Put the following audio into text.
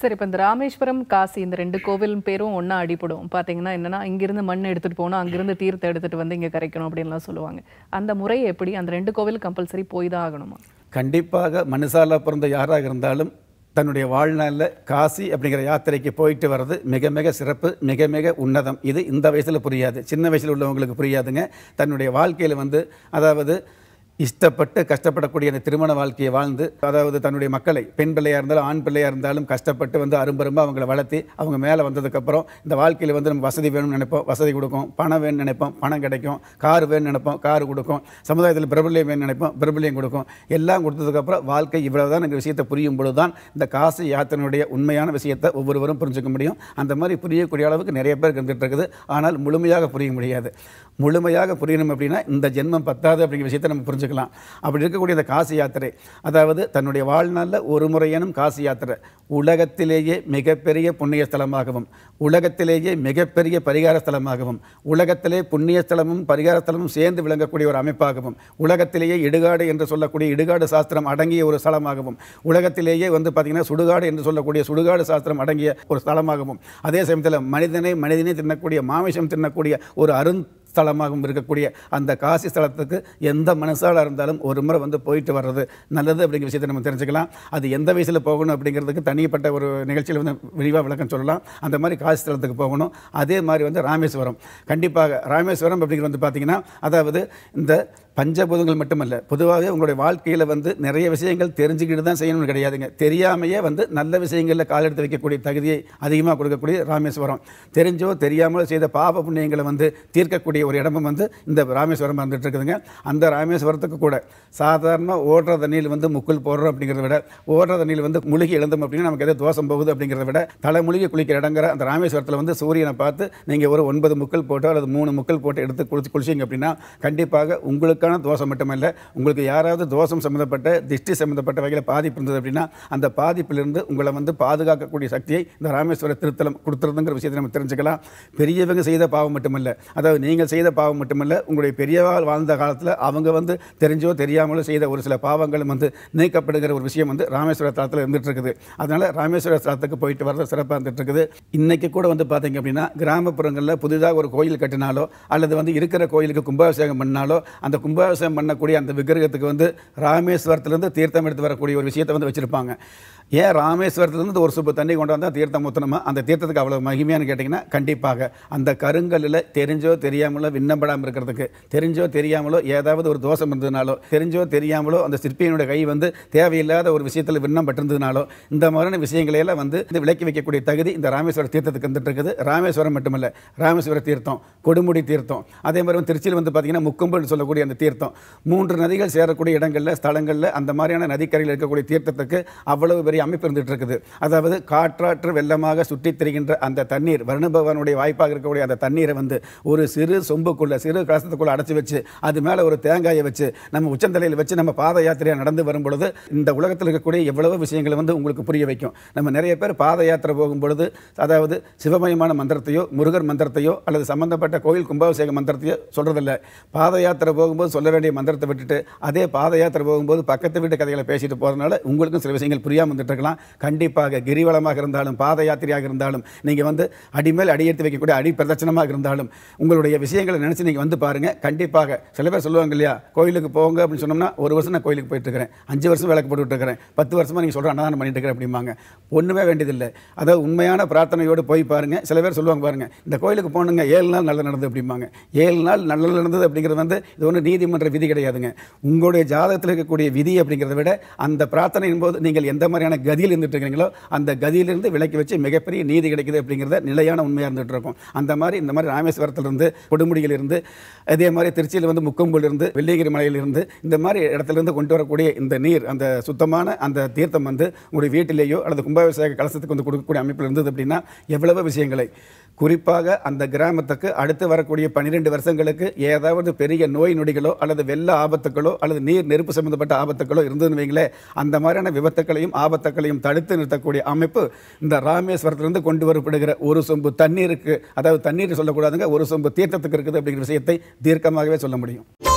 சரி இப்போ இந்த ராமேஸ்வரம் காசி இந்த ரெண்டு கோவிலும் பேரும் ஒன்றா அடிப்படும் பார்த்தீங்கன்னா என்னென்னா இங்கேருந்து மண் எடுத்துகிட்டு போகணும் அங்கேருந்து தீர்த்தம் எடுத்துகிட்டு வந்து இங்கே கரைக்கணும் அப்படின்லாம் சொல்லுவாங்க அந்த முறை எப்படி அந்த ரெண்டு கோவில் கம்பல்சரி போய் தான் ஆகணுமா கண்டிப்பாக மனுசால பிறந்த யாராக இருந்தாலும் தன்னுடைய வாழ்நாளில் காசி அப்படிங்கிற யாத்திரைக்கு போயிட்டு வர்றது மிக மிக சிறப்பு மிக மிக உன்னதம் இது இந்த வயசில் புரியாது சின்ன வயசில் உள்ளவங்களுக்கு புரியாதுங்க தன்னுடைய வாழ்க்கையில் வந்து அதாவது இஷ்டப்பட்டு கஷ்டப்படக்கூடிய அந்த திருமண வாழ்க்கையை வாழ்ந்து அதாவது தன்னுடைய மக்களை பெண் பிள்ளையாக இருந்தாலும் ஆண் பிள்ளையாக இருந்தாலும் கஷ்டப்பட்டு வந்து அரும்பரும்ப அவங்கள வளர்த்தி அவங்க மேலே வந்ததுக்கப்புறம் இந்த வாழ்க்கையில் வந்து நம்ம வசதி வேணும்னு நினைப்போம் வசதி கொடுக்கும் பணம் வேணும்னு நினைப்போம் பணம் கிடைக்கும் கார் வேணும்னு நினைப்போம் கார் கொடுக்கும் சமுதாயத்தில் பிரபலியம் வேணும்னு நினைப்போம் பிரபலியம் கொடுக்கும் எல்லாம் கொடுத்ததுக்கப்புறம் வாழ்க்கை இவ்வளவு தான் எங்கள் விஷயத்தை புரியும் பொழுது தான் இந்த காசு யாத்திரனுடைய உண்மையான விஷயத்தை ஒவ்வொருவரும் புரிஞ்சுக்க முடியும் அந்த மாதிரி புரியக்கூடிய அளவுக்கு நிறைய பேர் இருந்துகிட்டு இருக்குது ஆனால் முழுமையாக புரிய முடியாது முழுமையாக புரியணும் அப்படின்னா இந்த ஜென்மம் பத்தாது அப்படிங்கிற விஷயத்தை நம்ம புரிஞ்சுக்கணும் வச்சுக்கலாம் அப்படி இருக்கக்கூடிய அந்த காசி யாத்திரை அதாவது தன்னுடைய வாழ்நாளில் ஒரு முறையான காசி யாத்திரை உலகத்திலேயே மிகப்பெரிய புண்ணிய ஸ்தலமாகவும் உலகத்திலேயே மிகப்பெரிய பரிகார ஸ்தலமாகவும் உலகத்திலே புண்ணிய ஸ்தலமும் பரிகார ஸ்தலமும் சேர்ந்து விளங்கக்கூடிய ஒரு அமைப்பாகவும் உலகத்திலேயே இடுகாடு என்று சொல்லக்கூடிய இடுகாடு சாஸ்திரம் அடங்கிய ஒரு ஸ்தலமாகவும் உலகத்திலேயே வந்து பார்த்திங்கன்னா சுடுகாடு என்று சொல்லக்கூடிய சுடுகாடு சாஸ்திரம் அடங்கிய ஒரு ஸ்தலமாகவும் அதே சமயத்தில் மனிதனை மனிதனை தின்னக்கூடிய மாமிசம் தின்னக்கூடிய ஒரு அருண் ஸ்தலமாகவும் இருக்கக்கூடிய அந்த காசி ஸ்தலத்துக்கு எந்த மனசாக இருந்தாலும் ஒரு முறை வந்து போயிட்டு வர்றது நல்லது அப்படிங்கிற விஷயத்தை நம்ம தெரிஞ்சுக்கலாம் அது எந்த வயசில் போகணும் அப்படிங்கிறதுக்கு தனிப்பட்ட ஒரு நிகழ்ச்சியில் வந்து விரிவாக விளக்கம் சொல்லலாம் அந்த மாதிரி காசி ஸ்தலத்துக்கு போகணும் அதே மாதிரி வந்து ராமேஸ்வரம் கண்டிப்பாக ராமேஸ்வரம் அப்படிங்கிறது வந்து பார்த்திங்கன்னா அதாவது இந்த பஞ்சபூதங்கள் மட்டுமல்ல பொதுவாகவே உங்களுடைய வாழ்க்கையில் வந்து நிறைய விஷயங்கள் தெரிஞ்சுக்கிட்டு தான் செய்யணும்னு கிடையாதுங்க தெரியாமையே வந்து நல்ல விஷயங்களில் கால் எடுத்து வைக்கக்கூடிய தகுதியை அதிகமாக கொடுக்கக்கூடிய ராமேஸ்வரம் தெரிஞ்சோ தெரியாமலோ செய்த பாப புண்ணியங்களை வந்து தீர்க்கக்கூடிய ஒரு இடமும் வந்து இந்த ராமேஸ்வரம் வந்துட்டு இருக்குதுங்க அந்த ராமேஸ்வரத்துக்கு கூட சாதாரணமாக ஓடுற தண்ணியில் வந்து முக்குள் போடுறோம் அப்படிங்கிறத விட ஓடுற தண்ணியில் வந்து முழுகி எழுந்தோம் அப்படின்னா நமக்கு எதாவது தோசம் போகுது அப்படிங்கிறத விட தலை முழுகி குளிக்கிற இடங்கிற அந்த ராமேஸ்வரத்தில் வந்து சூரியனை பார்த்து நீங்கள் ஒரு ஒன்பது முக்கள் போட்டோ அல்லது மூணு முக்கள் போட்டு எடுத்து குளிச்சு குளிச்சிங்க அப்படின்னா கண்டிப்பாக உங்களுக்கு உங்களுக்கான தோஷம் மட்டுமல்ல உங்களுக்கு யாராவது தோஷம் சம்மந்தப்பட்ட திருஷ்டி சம்மந்தப்பட்ட வகையில் பாதிப்பு இருந்தது அப்படின்னா அந்த பாதிப்பிலிருந்து உங்களை வந்து பாதுகாக்கக்கூடிய சக்தியை இந்த ராமேஸ்வர திருத்தலம் கொடுத்துருதுங்கிற விஷயத்தை நம்ம தெரிஞ்சுக்கலாம் பெரியவங்க செய்த பாவம் மட்டுமல்ல அதாவது நீங்கள் செய்த பாவம் மட்டுமல்ல உங்களுடைய பெரியவாள் வாழ்ந்த காலத்தில் அவங்க வந்து தெரிஞ்சோ தெரியாமலோ செய்த ஒரு சில பாவங்களும் வந்து நீக்கப்படுகிற ஒரு விஷயம் வந்து ராமேஸ்வர தலத்தில் இருந்துகிட்டு இருக்குது அதனால் ராமேஸ்வர தலத்துக்கு போயிட்டு வர்றது சிறப்பாக இருந்துட்டு இருக்குது இன்றைக்கி கூட வந்து பார்த்தீங்க அப்படின்னா கிராமப்புறங்களில் புதிதாக ஒரு கோயில் கட்டினாலோ அல்லது வந்து இருக்கிற கோயிலுக்கு கும்பாபிஷேகம் பண்ணாலோ அந்த கும்ப கும்பாபிஷேகம் பண்ணக்கூடிய அந்த விக்கிரகத்துக்கு வந்து ராமேஸ்வரத்துலேருந்து தீர்த்தம் எடுத்து வரக்கூடிய ஒரு விஷயத்தை வந்து வச்சுருப்பாங்க ஏன் ராமேஸ்வரத்துலேருந்து ஒரு சுப்பு தண்ணி கொண்டு வந்தால் தீர்த்தம் ஊற்றணுமா அந்த தீர்த்தத்துக்கு அவ்வளோ மகிமையானு கேட்டிங்கன்னா கண்டிப்பாக அந்த கருங்கல்லில் தெரிஞ்சோ தெரியாமலோ விண்ணப்படாமல் இருக்கிறதுக்கு தெரிஞ்சோ தெரியாமலோ ஏதாவது ஒரு தோஷம் இருந்ததுனாலோ தெரிஞ்சோ தெரியாமலோ அந்த சிற்பியினுடைய கை வந்து தேவையில்லாத ஒரு விஷயத்தில் விண்ணம் பட்டிருந்ததுனாலோ இந்த மாதிரியான விஷயங்களையெல்லாம் வந்து இந்த விலக்கி வைக்கக்கூடிய தகுதி இந்த ராமேஸ்வர தீர்த்தத்துக்கு வந்துட்டு இருக்குது ராமேஸ்வரம் மட்டுமல்ல ராமேஸ்வர தீர்த்தம் கொடுமுடி தீர்த்தம் அதே மாதிரி திருச்சியில் வந்து பார்த்திங்கன்னா முக்கொம்புன்னு சொல்லக்கூடிய அந்த தீர்த்தம் தீர்த்தம் மூன்று நதிகள் சேரக்கூடிய இடங்களில் ஸ்தலங்களில் அந்த மாதிரியான நதிக்கரையில் இருக்கக்கூடிய தீர்த்தத்துக்கு அவ்வளவு பெரிய அமைப்பு இருந்துகிட்டு இருக்குது அதாவது காற்றாற்று வெள்ளமாக சுற்றித் திரிகின்ற அந்த தண்ணீர் வருணபவனுடைய வாய்ப்பாக இருக்கக்கூடிய அந்த தண்ணீரை வந்து ஒரு சிறு சொம்புக்குள்ளே சிறு கலசத்துக்குள்ளே அடைச்சி வச்சு அது மேலே ஒரு தேங்காயை வச்சு நம்ம உச்சந்தலையில் வச்சு நம்ம பாத யாத்திரையாக நடந்து வரும்பொழுது இந்த உலகத்தில் இருக்கக்கூடிய எவ்வளவு விஷயங்களை வந்து உங்களுக்கு புரிய வைக்கும் நம்ம நிறைய பேர் பாத யாத்திரை போகும்பொழுது அதாவது சிவமயமான மந்திரத்தையோ முருகர் மந்திரத்தையோ அல்லது சம்பந்தப்பட்ட கோயில் கும்பாபிஷேக மந்திரத்தையோ சொல்கிறதில்ல பாத யாத்திரை போகும்போது போகும்போது சொல்ல வேண்டிய மந்திரத்தை விட்டுட்டு அதே பாத யாத்திரை போகும்போது பக்கத்து வீட்டு கதைகளை பேசிட்டு போகிறதுனால உங்களுக்கும் சில விஷயங்கள் புரியாமல் வந்துட்டுருக்கலாம் கண்டிப்பாக கிரிவலமாக இருந்தாலும் பாத யாத்திரையாக இருந்தாலும் நீங்கள் வந்து அடிமேல் அடியெடுத்து வைக்கக்கூடிய அடி பிரதட்சணமாக இருந்தாலும் உங்களுடைய விஷயங்களை நினச்சி நீங்கள் வந்து பாருங்கள் கண்டிப்பாக சில பேர் சொல்லுவாங்க இல்லையா கோயிலுக்கு போங்க அப்படின்னு சொன்னோம்னா ஒரு வருஷம் நான் கோயிலுக்கு இருக்கிறேன் அஞ்சு வருஷம் விளக்கு இருக்கிறேன் பத்து வருஷமாக நீங்கள் சொல்கிற அன்னதானம் பண்ணிட்டு இருக்கிறேன் அப்படிம்பாங்க ஒன்றுமே வேண்டியதில்லை அதாவது உண்மையான பிரார்த்தனையோடு போய் பாருங்கள் சில பேர் சொல்லுவாங்க பாருங்கள் இந்த கோயிலுக்கு போகணுங்க ஏழு நாள் நல்லா நடந்தது அப்படிம்பாங்க ஏழு நாள் நல்லா நடந்தது அப்படிங்கிறது வந்து இது ஒன்று நீதி நீதிமன்ற விதி கிடையாதுங்க உங்களுடைய ஜாதகத்தில் இருக்கக்கூடிய விதி அப்படிங்கிறத விட அந்த பிரார்த்தனையின் போது நீங்கள் எந்த மாதிரியான கதியில் இருந்துட்டு இருக்கிறீங்களோ அந்த கதியிலிருந்து விலக்கி வச்சு மிகப்பெரிய நீதி கிடைக்குது அப்படிங்கிறத நிலையான உண்மையாக இருந்துட்டு இருக்கும் அந்த மாதிரி இந்த மாதிரி ராமேஸ்வரத்திலிருந்து கொடுமுடியிலிருந்து அதே மாதிரி திருச்சியில் வந்து இருந்து வெள்ளிகிரி மலையிலிருந்து இந்த மாதிரி இடத்துலேருந்து கொண்டு வரக்கூடிய இந்த நீர் அந்த சுத்தமான அந்த தீர்த்தம் வந்து உங்களுடைய வீட்டிலேயோ அல்லது கும்பாபிஷேக கலசத்துக்கு வந்து கொடுக்கக்கூடிய அமைப்பில் இருந்தது அப்படின்னா எவ்வளவு விஷயங்களை குறிப்பாக அந்த கிராமத்துக்கு அடுத்து வரக்கூடிய பன்னிரெண்டு வருஷங்களுக்கு ஏதாவது பெரிய நோய் நொடிகளோ அல்லது வெள்ள ஆபத்துக்களோ அல்லது நீர் நெருப்பு சம்பந்தப்பட்ட ஆபத்துக்களோ இருந்ததுன்னு வைங்களேன் அந்த மாதிரியான விபத்துக்களையும் ஆபத்துக்களையும் தடுத்து நிறுத்தக்கூடிய அமைப்பு இந்த ராமேஸ்வரத்திலிருந்து கொண்டு வரப்படுகிற ஒரு சொம்பு தண்ணீருக்கு அதாவது தண்ணீர் சொல்லக்கூடாதுங்க ஒரு சொம்பு தீர்த்தத்துக்கு இருக்குது அப்படிங்கிற விஷயத்தை தீர்க்கமாகவே சொல்ல முடியும்